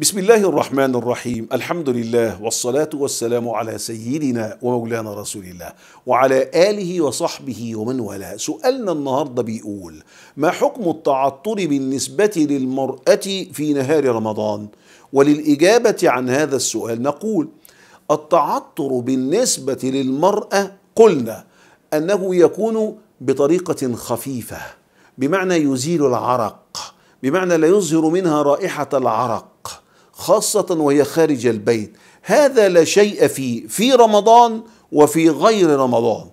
بسم الله الرحمن الرحيم الحمد لله والصلاة والسلام على سيدنا ومولانا رسول الله وعلى آله وصحبه ومن والاه سؤالنا النهاردة بيقول ما حكم التعطر بالنسبة للمرأة في نهار رمضان وللإجابة عن هذا السؤال نقول التعطر بالنسبة للمرأة قلنا أنه يكون بطريقة خفيفة بمعنى يزيل العرق بمعنى لا يظهر منها رائحة العرق خاصة وهي خارج البيت هذا لا شيء فيه في رمضان وفي غير رمضان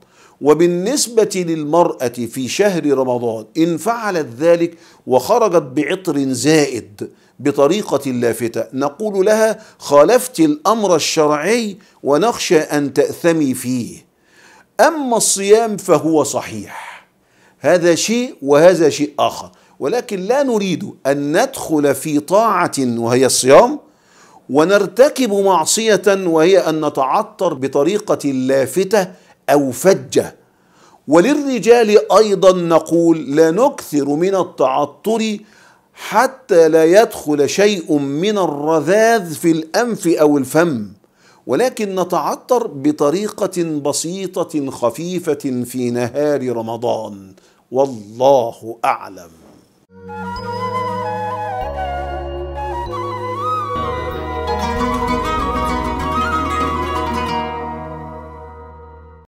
وبالنسبة للمرأة في شهر رمضان إن فعلت ذلك وخرجت بعطر زائد بطريقة لافتة نقول لها خالفت الأمر الشرعي ونخشى أن تأثمي فيه أما الصيام فهو صحيح هذا شيء وهذا شيء آخر ولكن لا نريد أن ندخل في طاعة وهي الصيام ونرتكب معصية وهي أن نتعطر بطريقة لافتة أو فجة وللرجال أيضا نقول لا نكثر من التعطر حتى لا يدخل شيء من الرذاذ في الأنف أو الفم ولكن نتعطر بطريقة بسيطة خفيفة في نهار رمضان والله أعلم